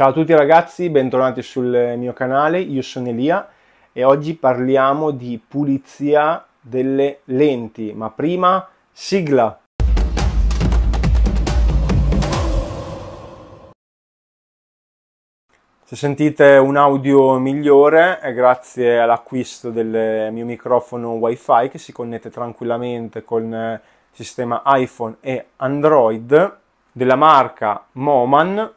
Ciao a tutti ragazzi, bentornati sul mio canale, io sono Elia e oggi parliamo di pulizia delle lenti, ma prima sigla! Se sentite un audio migliore è grazie all'acquisto del mio microfono wifi che si connette tranquillamente con eh, sistema iPhone e Android della marca Moman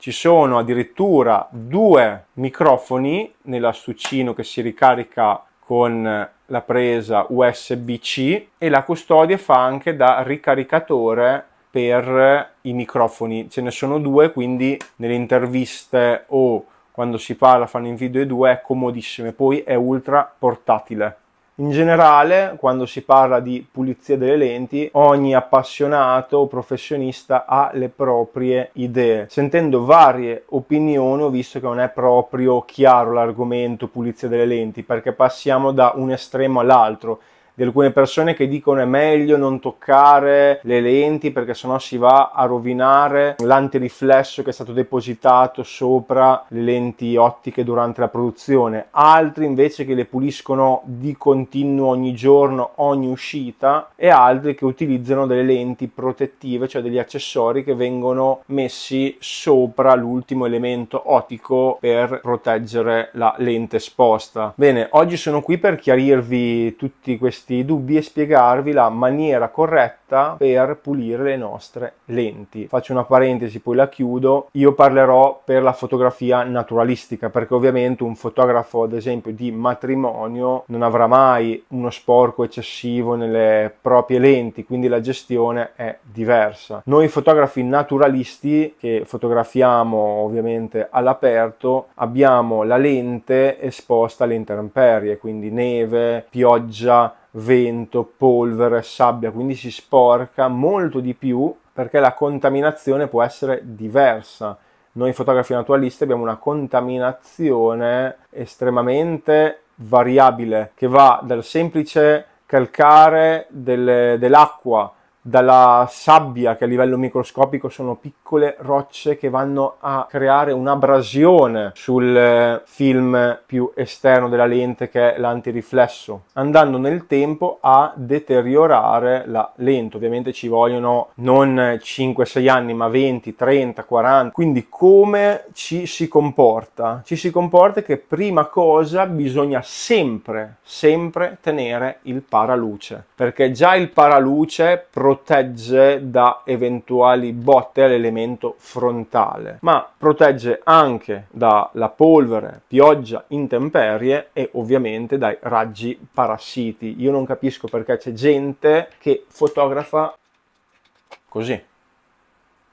ci sono addirittura due microfoni nell'astuccino che si ricarica con la presa USB-C e la custodia fa anche da ricaricatore per i microfoni. Ce ne sono due, quindi nelle interviste o quando si parla fanno in video e due è comodissimo e poi è ultra portatile. In generale, quando si parla di pulizia delle lenti, ogni appassionato o professionista ha le proprie idee. Sentendo varie opinioni ho visto che non è proprio chiaro l'argomento pulizia delle lenti, perché passiamo da un estremo all'altro di alcune persone che dicono è meglio non toccare le lenti perché sennò si va a rovinare l'antiriflesso che è stato depositato sopra le lenti ottiche durante la produzione. Altri invece che le puliscono di continuo ogni giorno, ogni uscita e altri che utilizzano delle lenti protettive, cioè degli accessori che vengono messi sopra l'ultimo elemento ottico per proteggere la lente esposta. Bene, oggi sono qui per chiarirvi tutti questi vostri dubbi e spiegarvi la maniera corretta per pulire le nostre lenti. Faccio una parentesi, poi la chiudo. Io parlerò per la fotografia naturalistica, perché ovviamente un fotografo, ad esempio, di matrimonio non avrà mai uno sporco eccessivo nelle proprie lenti, quindi la gestione è diversa. Noi fotografi naturalisti che fotografiamo ovviamente all'aperto abbiamo la lente esposta alle intemperie, quindi neve, pioggia, vento, polvere, sabbia, quindi si sporca molto di più perché la contaminazione può essere diversa. Noi fotografi naturalisti abbiamo una contaminazione estremamente variabile che va dal semplice calcare delle, dell'acqua dalla sabbia che a livello microscopico sono piccole rocce che vanno a creare un'abrasione sul eh, film più esterno della lente che è l'antiriflesso andando nel tempo a deteriorare la lente ovviamente ci vogliono non 5-6 anni ma 20 30 40 quindi come ci si comporta ci si comporta che prima cosa bisogna sempre sempre tenere il paraluce perché già il paraluce pro protegge da eventuali botte all'elemento frontale, ma protegge anche dalla polvere, pioggia, intemperie e ovviamente dai raggi parassiti. Io non capisco perché c'è gente che fotografa così.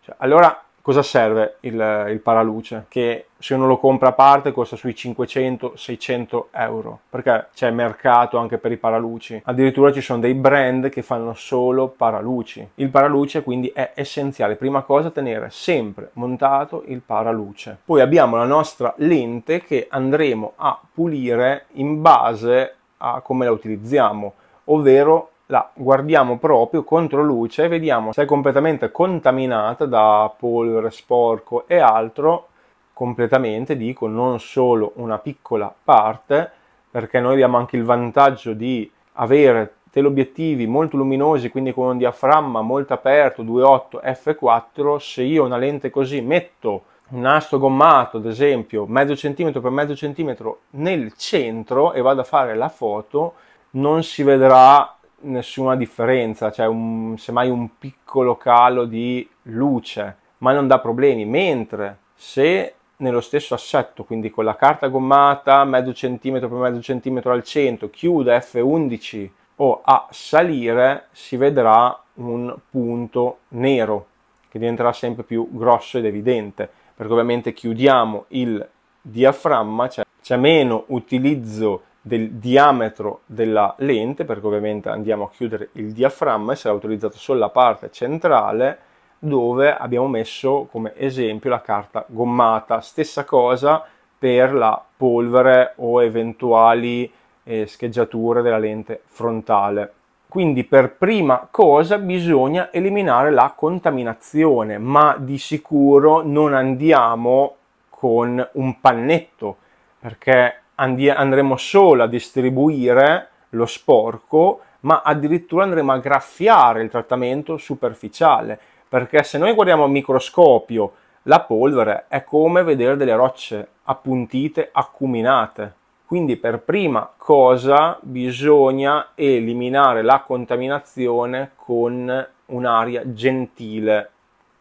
Cioè, allora cosa serve il, il, paraluce? Che se uno lo compra a parte costa sui 500-600 euro, perché c'è mercato anche per i paraluci. Addirittura ci sono dei brand che fanno solo paraluci. Il paraluce quindi è essenziale. Prima cosa tenere sempre montato il paraluce. Poi abbiamo la nostra lente che andremo a pulire in base a come la utilizziamo, ovvero la guardiamo proprio contro luce e vediamo se è completamente contaminata da polvere, sporco e altro, completamente dico non solo una piccola parte, perché noi abbiamo anche il vantaggio di avere teleobiettivi molto luminosi, quindi con un diaframma molto aperto, 2.8 f4, se io una lente così metto un nastro gommato, ad esempio, mezzo centimetro per mezzo centimetro nel centro e vado a fare la foto, non si vedrà nessuna differenza, cioè un, semmai un piccolo calo di luce, ma non dà problemi, mentre se nello stesso assetto, quindi con la carta gommata mezzo centimetro per mezzo centimetro al centro, chiuda F11 o a salire, si vedrà un punto nero che diventerà sempre più grosso ed evidente, perché ovviamente chiudiamo il diaframma, cioè c'è meno utilizzo del diametro della lente, perché ovviamente andiamo a chiudere il diaframma e sarà utilizzato solo la parte centrale dove abbiamo messo come esempio la carta gommata. Stessa cosa per la polvere o eventuali eh, scheggiature della lente frontale. Quindi per prima cosa bisogna eliminare la contaminazione, ma di sicuro non andiamo con un pannetto, perché andi- andremo solo a distribuire lo sporco, ma addirittura andremo a graffiare il trattamento superficiale, perché se noi guardiamo a microscopio la polvere è come vedere delle rocce appuntite, accuminate. Quindi per prima cosa bisogna eliminare la contaminazione con un'aria gentile.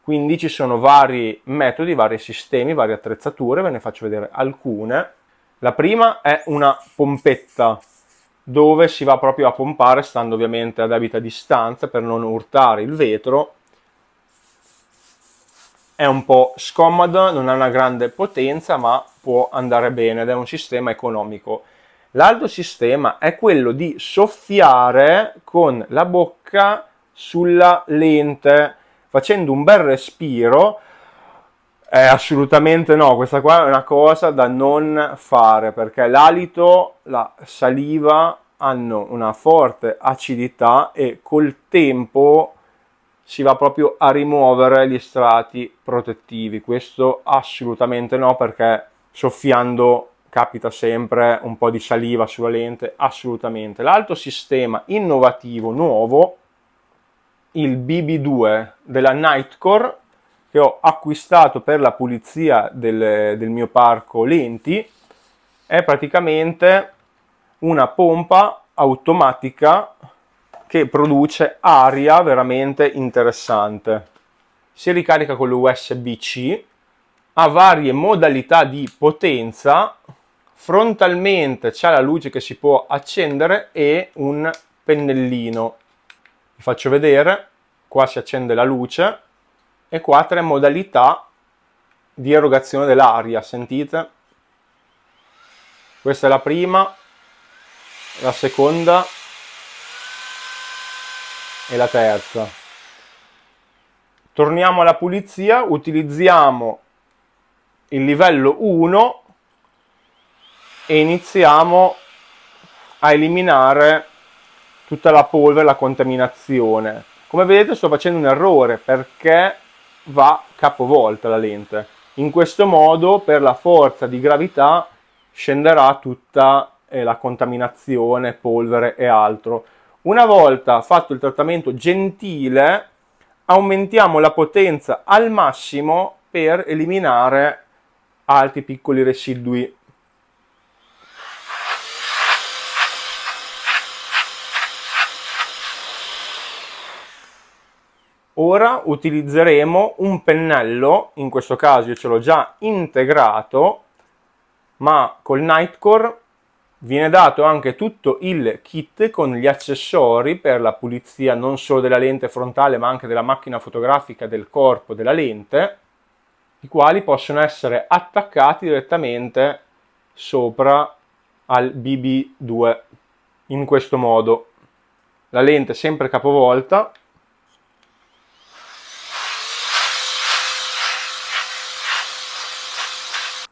Quindi ci sono vari metodi, vari sistemi, varie attrezzature, ve ne faccio vedere alcune. La prima è una pompetta dove si va proprio a pompare stando ovviamente ad abita distanza per non urtare il vetro. È un po' scomoda, non ha una grande potenza ma può andare bene ed è un sistema economico. L'altro sistema è quello di soffiare con la bocca sulla lente facendo un bel respiro eh, assolutamente no, questa qua è una cosa da non fare perché l'alito, la saliva hanno una forte acidità e col tempo si va proprio a rimuovere gli strati protettivi. Questo assolutamente no perché soffiando capita sempre un po' di saliva sulla lente, assolutamente. L'altro sistema innovativo nuovo, il BB2 della Nightcore, che ho acquistato per la pulizia del, del mio parco lenti è praticamente una pompa automatica che produce aria veramente interessante. Si ricarica con l'USB-C, ha varie modalità di potenza, frontalmente c'è la luce che si può accendere e un pennellino. Vi faccio vedere, qua si accende la luce, e qua tre modalità di erogazione dell'aria, sentite? Questa è la prima, la seconda e la terza. Torniamo alla pulizia, utilizziamo il livello 1 e iniziamo a eliminare tutta la polvere, la contaminazione. Come vedete sto facendo un errore perché va capovolta la lente. In questo modo per la forza di gravità scenderà tutta eh, la contaminazione, polvere e altro. Una volta fatto il trattamento gentile aumentiamo la potenza al massimo per eliminare altri piccoli residui Ora utilizzeremo un pennello, in questo caso io ce l'ho già integrato, ma col Nightcore viene dato anche tutto il kit con gli accessori per la pulizia non solo della lente frontale ma anche della macchina fotografica del corpo della lente, i quali possono essere attaccati direttamente sopra al BB2 in questo modo. La lente sempre capovolta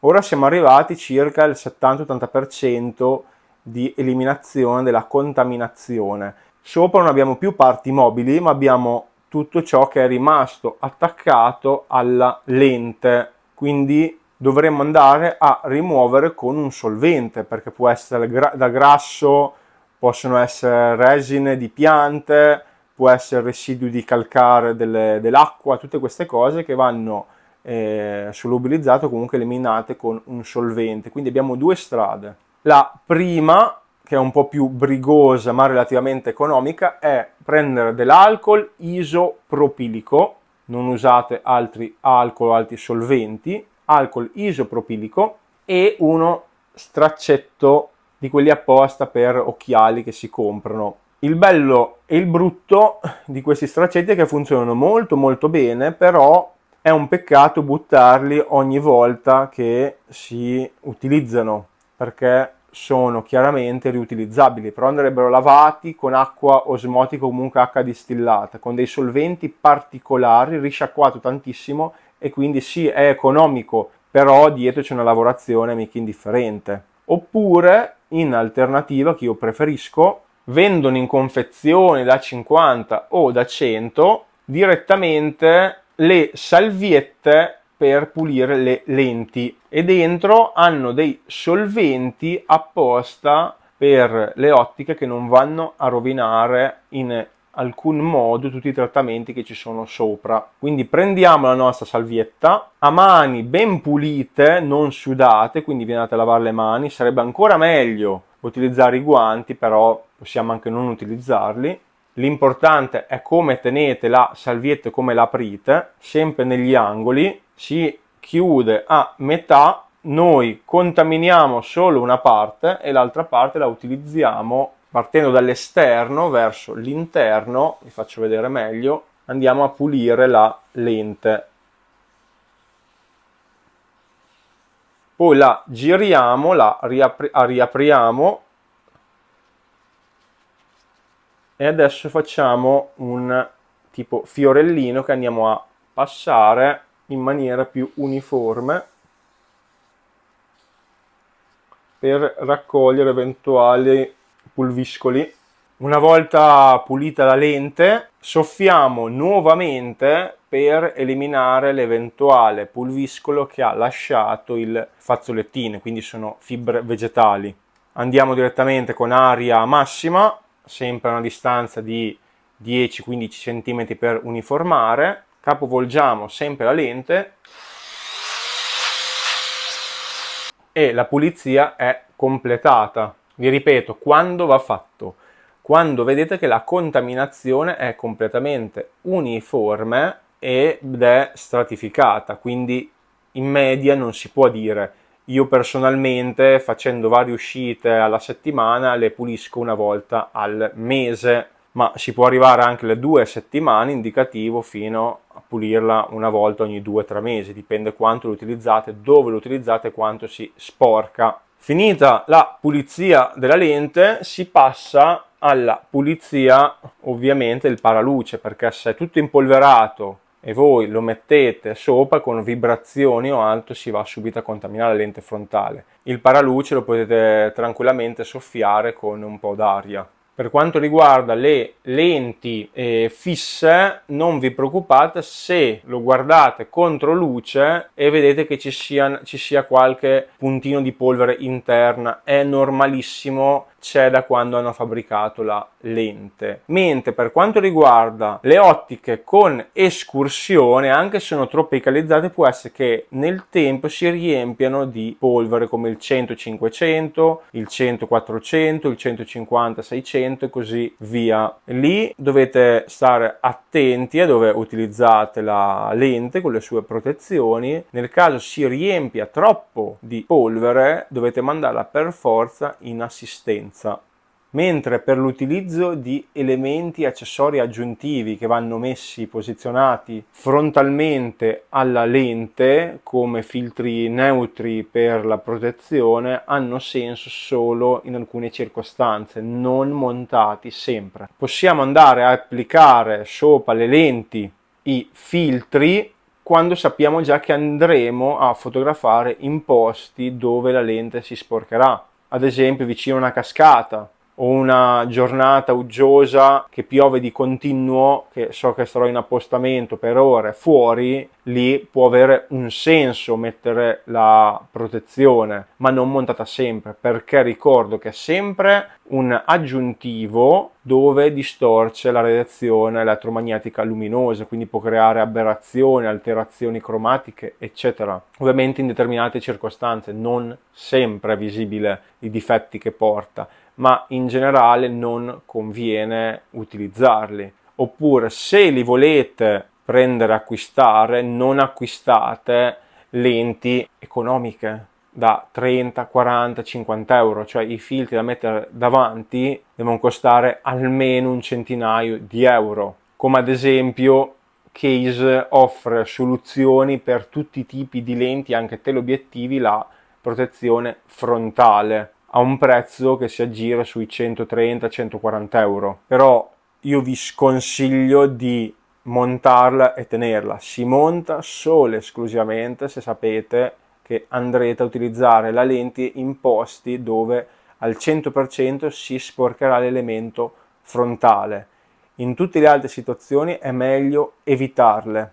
Ora siamo arrivati circa al 70-80% di eliminazione della contaminazione. Sopra non abbiamo più parti mobili, ma abbiamo tutto ciò che è rimasto attaccato alla lente, quindi dovremmo andare a rimuovere con un solvente, perché può essere da grasso, possono essere resine di piante, può essere residui di calcare delle, dell'acqua, tutte queste cose che vanno eh, solubilizzato comunque eliminate con un solvente. Quindi abbiamo due strade. La prima, che è un po' più brigosa ma relativamente economica, è prendere dell'alcol isopropilico, non usate altri alcol o altri solventi, alcol isopropilico e uno straccetto di quelli apposta per occhiali che si comprano. Il bello e il brutto di questi straccetti è che funzionano molto molto bene, però è un peccato buttarli ogni volta che si utilizzano perché sono chiaramente riutilizzabili, però andrebbero lavati con acqua osmotica o comunque acqua distillata, con dei solventi particolari, risciacquato tantissimo e quindi sì, è economico, però dietro c'è una lavorazione mica indifferente. Oppure, in alternativa, che io preferisco, vendono in confezione da 50 o da 100 direttamente le salviette per pulire le lenti e dentro hanno dei solventi apposta per le ottiche che non vanno a rovinare in alcun modo tutti i trattamenti che ci sono sopra. Quindi prendiamo la nostra salvietta a mani ben pulite, non sudate, quindi vi andate a lavare le mani, sarebbe ancora meglio utilizzare i guanti, però possiamo anche non utilizzarli l'importante è come tenete la salvietta come l'aprite sempre negli angoli si chiude a metà noi contaminiamo solo una parte e l'altra parte la utilizziamo partendo dall'esterno verso l'interno vi faccio vedere meglio andiamo a pulire la lente poi la giriamo la riapri- riapriamo e adesso facciamo un tipo fiorellino che andiamo a passare in maniera più uniforme per raccogliere eventuali pulviscoli una volta pulita la lente soffiamo nuovamente per eliminare l'eventuale pulviscolo che ha lasciato il fazzolettino quindi sono fibre vegetali andiamo direttamente con aria massima sempre a una distanza di 10-15 cm per uniformare, capovolgiamo sempre la lente e la pulizia è completata. Vi ripeto, quando va fatto? Quando vedete che la contaminazione è completamente uniforme ed è stratificata, quindi in media non si può dire io personalmente facendo varie uscite alla settimana le pulisco una volta al mese, ma si può arrivare anche alle due settimane indicativo fino a pulirla una volta ogni due o tre mesi, dipende quanto lo utilizzate, dove lo utilizzate e quanto si sporca. Finita la pulizia della lente si passa alla pulizia ovviamente del paraluce perché se è tutto impolverato e voi lo mettete sopra con vibrazioni o altro si va subito a contaminare la lente frontale. Il paraluce lo potete tranquillamente soffiare con un po' d'aria. Per quanto riguarda le lenti eh, fisse, non vi preoccupate se lo guardate contro luce e vedete che ci sia, ci sia qualche puntino di polvere interna. È normalissimo c'è da quando hanno fabbricato la lente. Mentre per quanto riguarda le ottiche con escursione, anche se sono tropicalizzate, può essere che nel tempo si riempiano di polvere come il 100-500, il 100-400, il 150-600 e così via. Lì dovete stare attenti a dove utilizzate la lente con le sue protezioni. Nel caso si riempia troppo di polvere, dovete mandarla per forza in assistenza potenza, mentre per l'utilizzo di elementi accessori aggiuntivi che vanno messi, posizionati frontalmente alla lente come filtri neutri per la protezione hanno senso solo in alcune circostanze, non montati sempre. Possiamo andare a applicare sopra le lenti i filtri quando sappiamo già che andremo a fotografare in posti dove la lente si sporcherà ad esempio vicino a una cascata o una giornata uggiosa che piove di continuo, che so che sarò in appostamento per ore fuori, lì può avere un senso mettere la protezione, ma non montata sempre, perché ricordo che è sempre un aggiuntivo dove distorce la radiazione elettromagnetica luminosa, quindi può creare aberrazioni, alterazioni cromatiche, eccetera. Ovviamente in determinate circostanze non sempre è visibile i difetti che porta ma in generale non conviene utilizzarli. Oppure se li volete prendere acquistare, non acquistate lenti economiche da 30, 40, 50 euro, cioè i filtri da mettere davanti devono costare almeno un centinaio di euro, come ad esempio Case offre soluzioni per tutti i tipi di lenti, anche teleobiettivi, la protezione frontale a un prezzo che si aggira sui 130-140 euro. Però io vi sconsiglio di montarla e tenerla. Si monta solo e esclusivamente se sapete che andrete a utilizzare la lente in posti dove al 100% si sporcherà l'elemento frontale. In tutte le altre situazioni è meglio evitarle.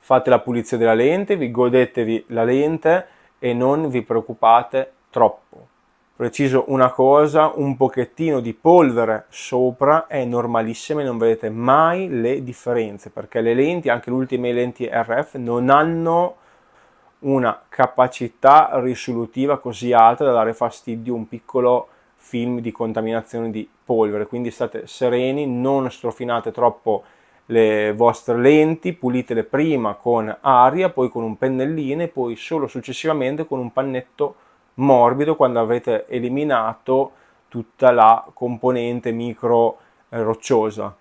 Fate la pulizia della lente, vi godetevi la lente e non vi preoccupate troppo preciso una cosa, un pochettino di polvere sopra è normalissima e non vedete mai le differenze perché le lenti, anche le ultime lenti RF, non hanno una capacità risolutiva così alta da dare fastidio a un piccolo film di contaminazione di polvere, quindi state sereni, non strofinate troppo le vostre lenti, pulitele prima con aria, poi con un pennellino e poi solo successivamente con un pannetto morbido quando avrete eliminato tutta la componente micro eh, rocciosa.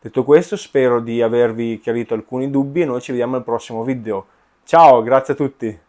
Detto questo spero di avervi chiarito alcuni dubbi e noi ci vediamo al prossimo video. Ciao, grazie a tutti!